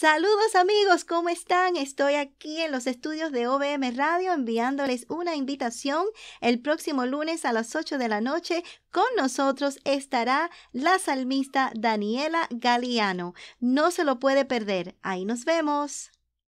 Saludos amigos, ¿cómo están? Estoy aquí en los estudios de OBM Radio enviándoles una invitación. El próximo lunes a las 8 de la noche con nosotros estará la salmista Daniela Galeano. No se lo puede perder. Ahí nos vemos.